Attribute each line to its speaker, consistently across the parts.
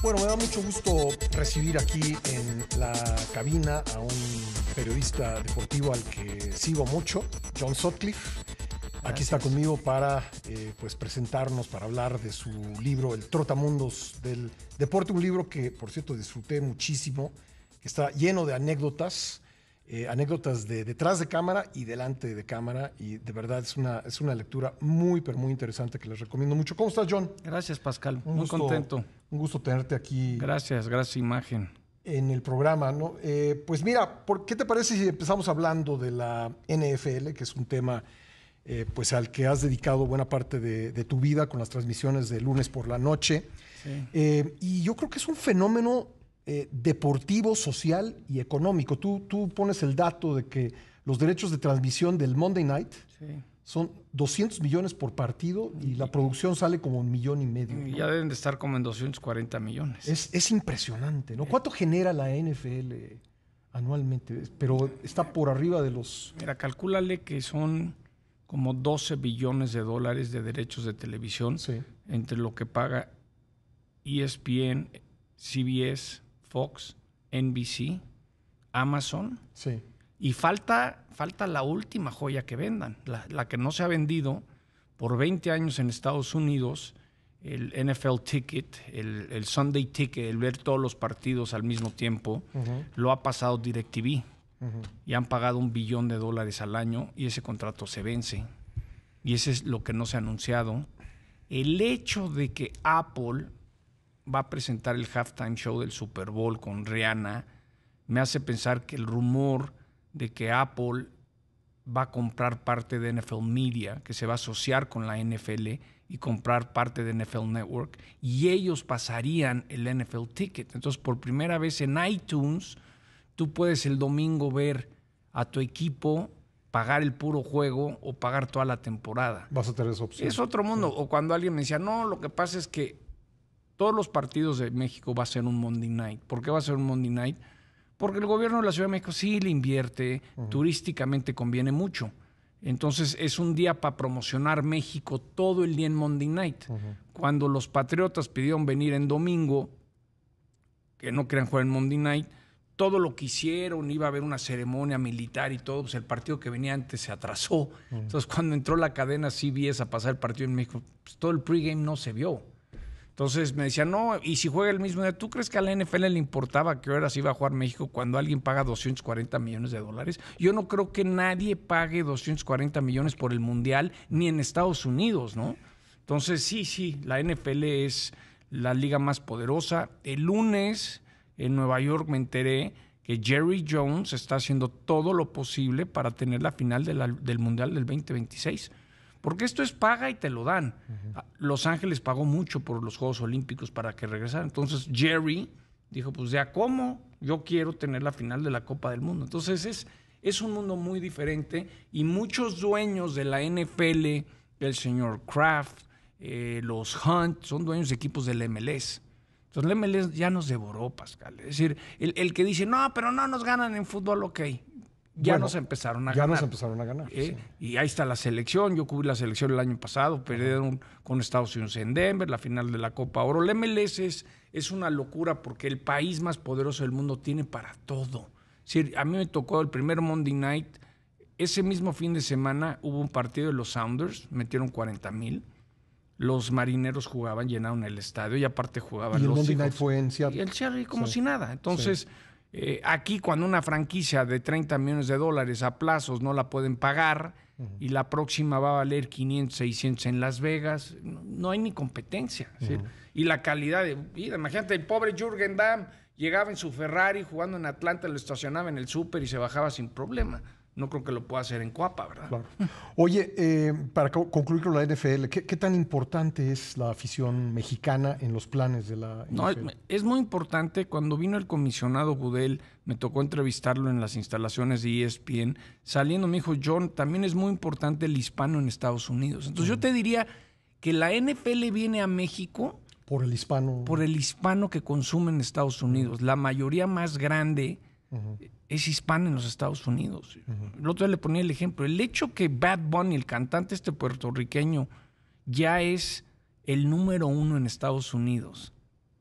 Speaker 1: Bueno, me da mucho gusto recibir aquí en la cabina a un periodista deportivo al que sigo mucho, John Sutcliffe. Aquí está conmigo para eh, pues presentarnos, para hablar de su libro El Trotamundos del Deporte, un libro que, por cierto, disfruté muchísimo, que está lleno de anécdotas eh, anécdotas de detrás de cámara y delante de cámara. Y de verdad es una, es una lectura muy, pero muy interesante que les recomiendo mucho. ¿Cómo estás, John? Gracias, Pascal. muy contento. Un gusto tenerte aquí.
Speaker 2: Gracias, gracias, imagen.
Speaker 1: En el programa, ¿no? Eh, pues mira, ¿qué te parece si empezamos hablando de la NFL, que es un tema eh, pues al que has dedicado buena parte de, tu vida con las transmisiones de lunes por la noche? y yo creo que es un fenómeno eh, deportivo, social y económico. Tú, tú pones el dato de que los derechos de transmisión del Monday Night son 200 millones por partido y la producción sale como un millón y medio. Y Ya
Speaker 2: deben de estar como en 240 millones.
Speaker 1: Es, impresionante, ¿no? ¿Cuánto genera la NFL anualmente? Pero está por arriba de los... Mira, calcúlale que son como 12
Speaker 2: billones de dólares de derechos de televisión entre lo que paga ESPN, CBS, Fox, NBC, Amazon. Sí. Y falta, falta la última joya que vendan, la, que no se ha vendido por 20 años en Estados Unidos, el NFL Ticket, el, Sunday Ticket, el ver todos los partidos al mismo tiempo, lo ha pasado DirecTV. Y han pagado un billón de dólares al año y ese contrato se vence. Y ese es lo que no se ha anunciado. El hecho de que Apple va a presentar el halftime show del Super Bowl con Rihanna, me hace pensar que el rumor de que Apple va a comprar parte de NFL Media, que se va a asociar con la NFL y comprar parte de NFL Network, y ellos pasarían el NFL Ticket. Entonces, por primera vez en iTunes, tú puedes el domingo ver a tu equipo pagar el puro juego o pagar toda la temporada. Vas a tener esa opción. Es otro mundo. O cuando alguien me decía, no, lo que pasa es que todos los partidos de México va a ser un Monday Night. ¿Por qué va a ser un Monday Night? Porque el gobierno de la Ciudad de México sí le invierte, turísticamente conviene mucho. Entonces es un día para promocionar México todo el día en Monday Night. Cuando los Patriotas pidieron venir en domingo, que no querían jugar en Monday Night, todo lo que hicieron, iba a haber una ceremonia militar y todo, pues el partido que venía antes se atrasó. Entonces cuando entró la cadena CBS a pasar el partido en México, pues todo el pregame no se vio. Entonces me decía no, y si juega el mismo día, ¿tú crees que a la NFL le importaba que ahora se iba a jugar México cuando alguien paga 240 millones de dólares? Yo no creo que nadie pague 240 millones por el Mundial, ni en Estados Unidos, ¿no? Entonces, sí, sí, la NFL es la liga más poderosa. El lunes en Nueva York me enteré que Jerry Jones está haciendo todo lo posible para tener la final del Mundial del 2026 porque esto es paga y te lo dan. Los Ángeles pagó mucho por los Juegos Olímpicos para que regresaran. Entonces Jerry dijo, pues ya cómo, yo quiero tener la final de la Copa del Mundo. Entonces es, es un mundo muy diferente y muchos dueños de la NFL, el señor Kraft, eh, los Hunt, son dueños de equipos del MLS. Entonces el MLS ya nos devoró, Pascal. Es decir, el, el que dice, no, pero no nos ganan en fútbol, ok, ya nos empezaron a ganar. empezaron a ganar. ¿eh? Y ahí está la selección. Yo cubrí la selección el año pasado, perdieron con Estados Unidos en Denver, la final de la Copa Oro. El MLS es, una locura porque el país más poderoso del mundo tiene para todo. a mí me tocó el primer Monday night. Ese mismo fin de semana hubo un partido de los Sounders, metieron 40 mil. Los marineros jugaban, llenaron el estadio y aparte jugaban y el Monday Night fue
Speaker 1: en Seattle. Y el Seattle, como si nada. Entonces.
Speaker 2: Eh, aquí cuando una franquicia de 30 millones de dólares a plazos no la pueden pagar y la próxima va a valer 500, 600 en Las Vegas, no, hay ni competencia. Y la calidad de vida, imagínate, el pobre Jürgen Damm llegaba en su Ferrari jugando en Atlanta, lo estacionaba en el súper y se bajaba sin problema no creo que lo pueda hacer en Cuapa, ¿verdad?
Speaker 1: Oye, eh, para concluir con la NFL, ¿qué, tan importante es la afición mexicana en los planes de la No,
Speaker 2: es muy importante. Cuando vino el comisionado Gudel, me tocó entrevistarlo en las instalaciones de ESPN. Saliendo me dijo, John, también es muy importante el hispano en Estados Unidos. Entonces yo te diría que la NFL viene a México... Por el hispano. Por el hispano que consume en Estados Unidos. La mayoría más grande es hispano en los Estados Unidos. El otro día le ponía el ejemplo. El hecho que Bad Bunny, el cantante este puertorriqueño, ya es el número uno en Estados Unidos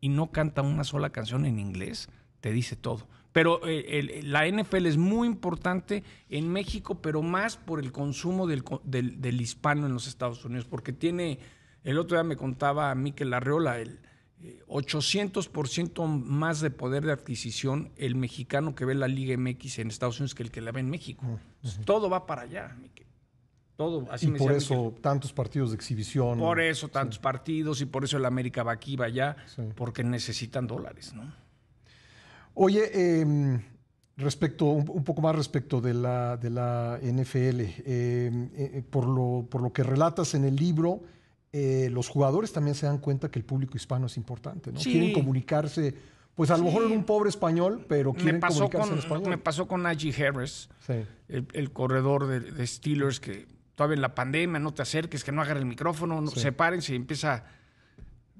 Speaker 2: y no canta una sola canción en inglés, te dice todo. Pero eh, la NFL es muy importante en México, pero más por el consumo del, hispano en los Estados Unidos, porque tiene, el otro día me contaba Miquel Arreola... el, 800% más de poder de adquisición el mexicano que ve la Liga MX en Estados Unidos que el que la ve en México. todo va para allá, Todo, así y por eso
Speaker 1: tantos partidos de exhibición. Por eso tantos
Speaker 2: partidos y por eso el América va aquí, va allá, porque necesitan dólares,
Speaker 1: Oye, em, respecto, un, poco más respecto de la, NFL, em, eh, por, lo, por lo que relatas en el libro, eh, los jugadores también se dan cuenta que el público hispano es importante, ¿no? Quieren comunicarse, pues a lo mejor en un pobre español, pero quieren comunicarse en español. Me pasó
Speaker 2: con Najee Harris, el, corredor de, Steelers, que todavía en la pandemia no te acerques, que no agarre el micrófono, no, se sepárense y empieza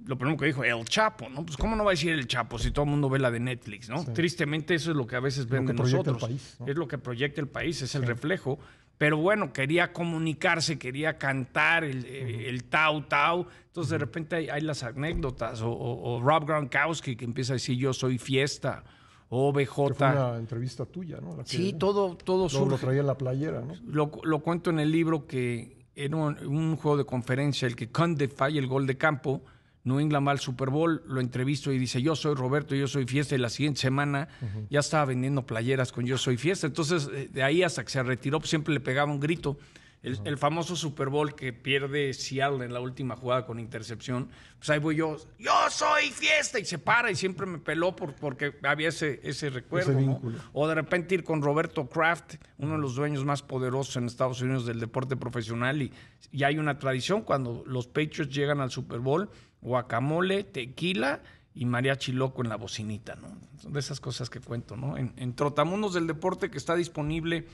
Speaker 2: lo primero que dijo, el Chapo, ¿no? Pues cómo no va a decir el Chapo si todo el mundo ve la de Netflix, ¿no? Tristemente eso es lo que a veces ven de nosotros. Es lo que proyecta el país, es el reflejo pero bueno, quería comunicarse, quería cantar el, tau eh, tau. Entonces de repente hay, las anécdotas, o, o, Rob Gronkowski que empieza a decir yo soy fiesta, o BJ. Fue una
Speaker 1: entrevista tuya, ¿no? sí, todo, todo surge. Lo traía en la playera, ¿no?
Speaker 2: Lo, lo cuento en el libro que era un, un juego de conferencia, el que Conde falla el gol de campo, New England al Super Bowl, lo entrevisto y dice, yo soy Roberto, yo soy fiesta, y la siguiente semana ya estaba vendiendo playeras con yo soy fiesta. Entonces, eh, de ahí hasta que se retiró, pues, siempre le pegaba un grito. El, famoso Super Bowl que pierde Seattle en la última jugada con intercepción, pues ahí voy yo,
Speaker 1: yo soy
Speaker 2: fiesta, y se para y siempre me peló por, porque había ese, ese recuerdo. O de repente ir con Roberto Kraft, uno de los dueños más poderosos en Estados Unidos del deporte profesional, y, y hay una tradición cuando los Patriots llegan al Super Bowl guacamole, tequila y mariachi loco en la bocinita, ¿no? de esas cosas que cuento, ¿no? En, Trotamundos del Deporte, que está disponible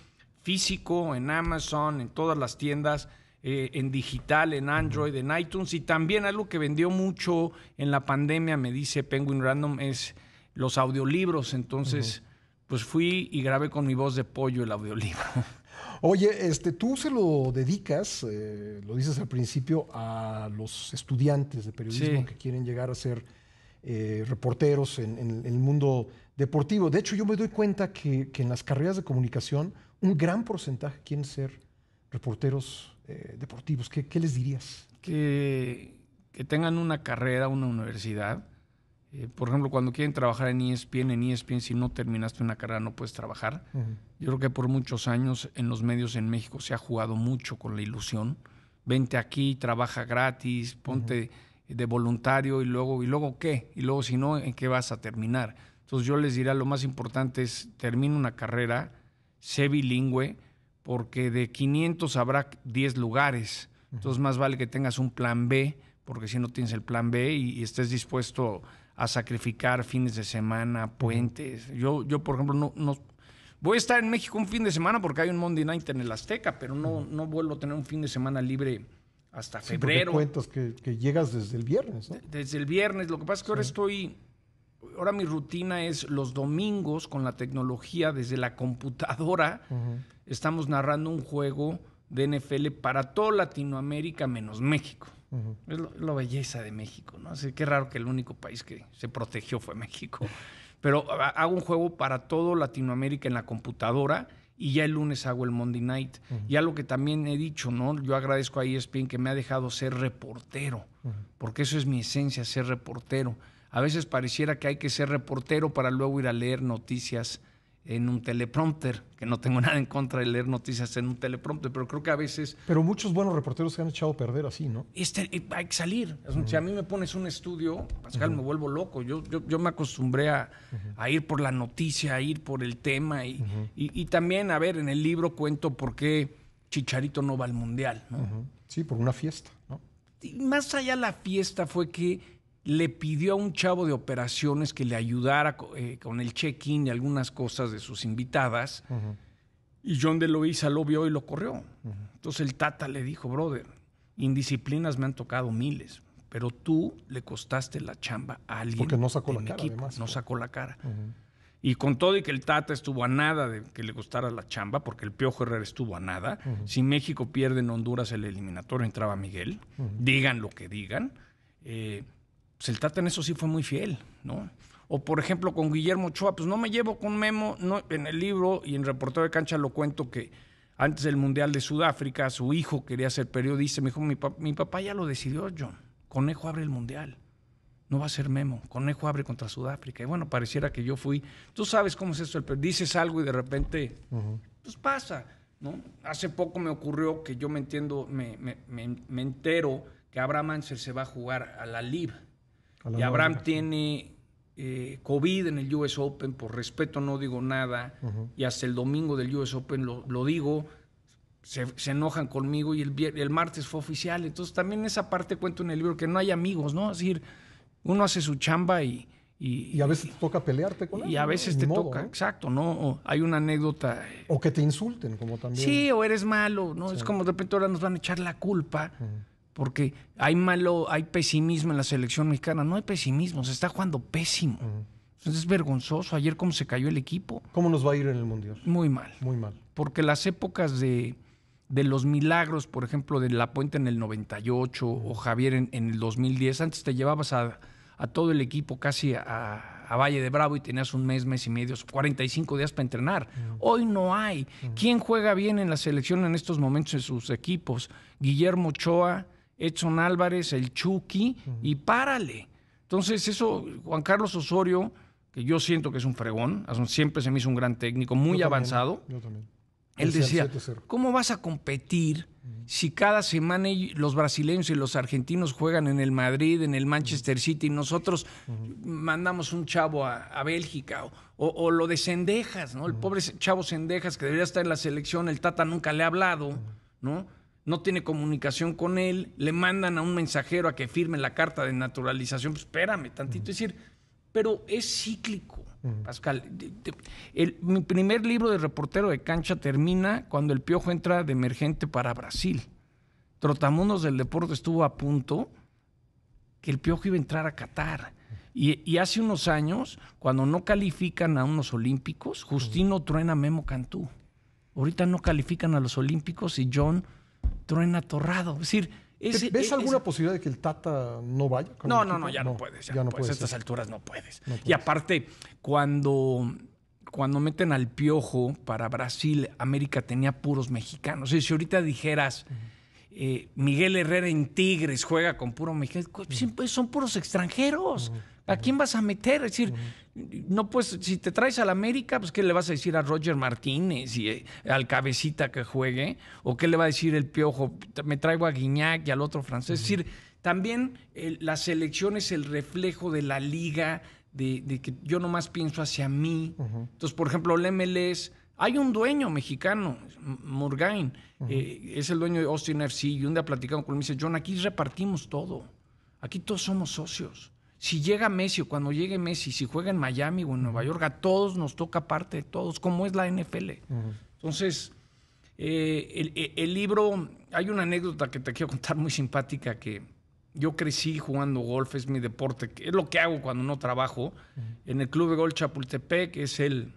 Speaker 2: físico, en Amazon, en todas las tiendas, eh, en digital, en Android, en iTunes, y también algo que vendió mucho en la pandemia, me dice Penguin Random, es los audiolibros. Entonces, pues fui y grabé con mi voz de pollo el audiolibro.
Speaker 1: Oye, este, tú se lo dedicas, eh, lo dices al principio, a los estudiantes de periodismo que quieren llegar a ser eh, reporteros en, el mundo deportivo. De hecho, yo me doy cuenta que, en las carreras de comunicación un gran porcentaje quieren ser reporteros eh, deportivos. ¿Qué, les dirías?
Speaker 2: que tengan una carrera, una universidad eh, por ejemplo, cuando quieren trabajar en ESPN, en ESPN si no terminaste una carrera no puedes trabajar. Yo creo que por muchos años en los medios en México se ha jugado mucho con la ilusión. Vente aquí, trabaja gratis, ponte de voluntario y luego, ¿y luego qué? Y luego si no, ¿en qué vas a terminar? Entonces yo les diría, lo más importante es termina una carrera, sé bilingüe, porque de 500 habrá 10 lugares. Entonces más vale que tengas un plan B, porque si no tienes el plan B y estés dispuesto a sacrificar fines de semana, puentes. Yo, yo por ejemplo, no, no, voy a estar en México un fin de semana porque hay un Monday Night en el Azteca, pero no, no vuelvo a tener un fin de semana libre hasta febrero. cuentas que, que, llegas desde el viernes, Desde el viernes. Lo que pasa es que ahora estoy. Ahora mi rutina es los domingos con la tecnología desde la computadora. Estamos narrando un juego de NFL para toda Latinoamérica menos México. Es la belleza de México, ¿no? Así que raro que el único país que se protegió fue México. Pero hago un juego para todo Latinoamérica en la computadora y ya el lunes hago el Monday Night. ya lo Y algo que también he dicho, ¿no? Yo agradezco a ESPN que me ha dejado ser reportero, porque eso es mi esencia, ser reportero. A veces pareciera que hay que ser reportero para luego ir a leer noticias en un teleprompter, que no tengo nada en contra de leer noticias en un teleprompter, pero creo que a veces...
Speaker 1: Pero muchos buenos reporteros se han echado a perder así, ¿no?
Speaker 2: Este, eh, hay que salir. Si a mí me pones un estudio, Pascal, me vuelvo loco. Yo, yo, me acostumbré a, ir por la noticia, a ir por el tema.
Speaker 1: Y,
Speaker 2: también, a ver, en el libro cuento por qué Chicharito no va al Mundial,
Speaker 1: Sí, por una fiesta, ¿no?
Speaker 2: más allá la fiesta fue que le pidió a un chavo de operaciones que le ayudara eh, con el check-in y algunas cosas de sus invitadas. Y John de Loisa lo vio y lo corrió. Entonces el Tata le dijo, brother, indisciplinas me han tocado miles, pero tú le costaste la chamba a alguien. Porque no sacó la cara. no
Speaker 1: sacó la cara.
Speaker 2: Y con todo y que el Tata estuvo a nada de que le costara la chamba, porque el Piojo Herrera estuvo a nada. Si México pierde en Honduras el eliminatorio, entraba Miguel. Digan lo que digan. Eh, pues, el Tata en eso sí fue muy fiel, ¿no? O por ejemplo con Guillermo Ochoa, pues no me llevo con Memo, en el libro y en Reportero de Cancha lo cuento que antes del Mundial de Sudáfrica su hijo quería ser periodista, me dijo, mi, papá ya lo decidió, John, Conejo abre el Mundial, no va a ser Memo, Conejo abre contra Sudáfrica. Y bueno, pareciera que yo fui, tú sabes cómo es esto, dices algo y de repente, pues pasa, ¿no? Hace poco me ocurrió que yo me entiendo, me, me, me, entero que Abraham Abramanser se va a jugar a la LIB y Abraham tiene eh, COVID en el US Open, por respeto no digo nada, y hasta el domingo del US Open lo, digo, se, enojan conmigo y el, martes fue oficial. Entonces también esa parte cuento en el libro, que no hay amigos, ¿no? Es decir, uno hace su chamba y... Y, a veces te toca pelearte con él. Y a veces te toca, exacto, ¿no? hay una anécdota. Eh, o que te
Speaker 1: insulten, como también. Sí,
Speaker 2: o eres malo, ¿no? Es como de repente ahora nos van a echar la culpa. Porque hay malo, hay pesimismo en la selección mexicana. No hay pesimismo, se está jugando pésimo. Entonces es vergonzoso ayer cómo se cayó el equipo. ¿Cómo nos va a ir en el Mundial? Muy mal. Muy mal. Porque las épocas de, de los milagros, por ejemplo, de La Puente en el 98 o Javier en, el 2010, antes te llevabas a, todo el equipo casi a, Valle de Bravo y tenías un mes, mes y medio, 45 días para entrenar. Hoy no hay. ¿Quién juega bien en la selección en estos momentos en sus equipos? Guillermo Ochoa, Edson Álvarez, el Chucky, y párale. Entonces, eso, Juan Carlos Osorio, que yo siento que es un fregón, siempre se me hizo un gran técnico, muy avanzado. yo también. Él decía, ¿cómo vas a competir si cada semana los brasileños y los argentinos juegan en el Madrid, en el Manchester City, y nosotros mandamos un chavo a, Bélgica? O, lo de Cendejas, ¿no? El pobre chavo Cendejas que debería estar en la selección, el Tata nunca le ha hablado, ¿no? no tiene comunicación con él, le mandan a un mensajero a que firme la carta de naturalización, pues, espérame tantito, decir, pero es cíclico, Pascal. mi primer libro de reportero de cancha termina cuando el Piojo entra de emergente para Brasil. Trotamundos del Deporte estuvo a punto que el Piojo iba a entrar a Qatar. Y, hace unos años, cuando no califican a unos olímpicos, Justino truena Memo Cantú. Ahorita no califican a los olímpicos y John truena torrado. Es decir,
Speaker 1: es, ¿Ves e-, alguna posibilidad de que el Tata no vaya? Con no, no, no, ya no, puedes. Ya, no puedes. A estas alturas no puedes. Y
Speaker 2: aparte, cuando, cuando meten al piojo para Brasil, América tenía puros mexicanos. si ahorita dijeras. Eh, Miguel Herrera en Tigres juega con puro mexicano. Pues, son puros extranjeros. ¿A quién vas a meter? Es decir, no pues, si te traes a al América, pues ¿qué le vas a decir a Roger Martínez y eh, al cabecita que juegue? ¿O qué le va a decir el piojo? Me traigo a Guignac y al otro francés. Es decir, también la selección es el reflejo de la liga, de, que yo nomás pienso hacia mí. Entonces, por ejemplo, el MLS... Hay un dueño mexicano, Murgain, eh, es el dueño de Austin FC, y un día platicamos con él me dice, John, aquí repartimos todo, aquí todos somos socios. Si llega Messi o cuando llegue Messi, si juega en Miami o en Nueva York, a todos nos toca parte de todos, como es la NFL. Entonces, eh, el, libro, hay una anécdota que te quiero contar muy simpática que yo crecí jugando golf, es mi deporte, es lo que hago cuando no trabajo. En el Club de Golf Chapultepec que es el,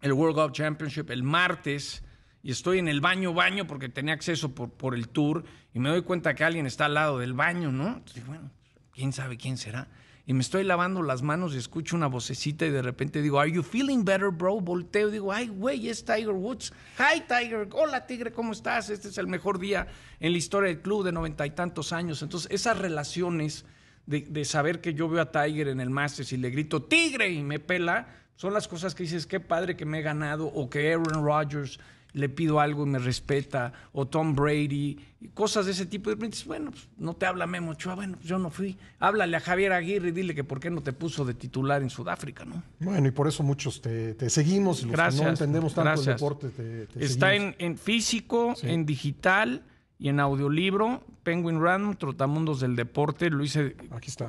Speaker 2: el World Golf Championship el martes y estoy en el baño, baño, porque tenía acceso por, por, el tour, y me doy cuenta que alguien está al lado del baño, ¿no? Entonces, bueno, quién sabe quién será. Y me estoy lavando las manos y escucho una vocecita y de repente digo, ¿Are you feeling better, bro? Volteo y digo, ¡ay, güey! Es Tiger Woods. ¡Hi, Tiger! ¡Hola, Tigre! ¿Cómo estás? Este es el mejor día en la historia del club de noventa y tantos años. Entonces, esas relaciones de, saber que yo veo a Tiger en el Masters y le grito, ¡Tigre! y me pela, son las cosas que dices, qué padre que me he ganado o que Aaron Rodgers le pido algo y me respeta, o Tom Brady, cosas de ese tipo. Y me dices, bueno, pues, no te habla Memo bueno, pues, yo no fui. Háblale a Javier Aguirre y dile que por qué no te puso de titular en Sudáfrica, ¿no?
Speaker 1: Bueno, y por eso muchos te, seguimos no entendemos tanto el deporte te, Está
Speaker 2: En, en, físico, en digital y en audiolibro, Penguin Random, Trotamundos del Deporte, lo hice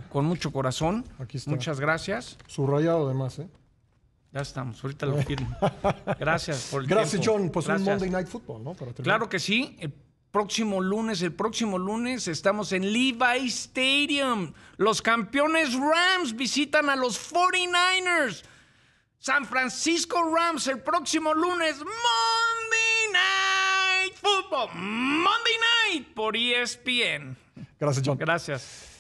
Speaker 2: con mucho corazón. Aquí Muchas gracias.
Speaker 1: Subrayado además, ¿eh? Ya estamos, ahorita lo firmo. Gracias por el Gracias, John. Pues un Monday Night Football, ¿no?
Speaker 2: claro que sí. El próximo lunes, el próximo lunes estamos en Levi Stadium. Los campeones Rams visitan a los 49ers. San Francisco Rams el próximo lunes, Monday Night Football. Monday Night por ESPN. Gracias, John. Gracias.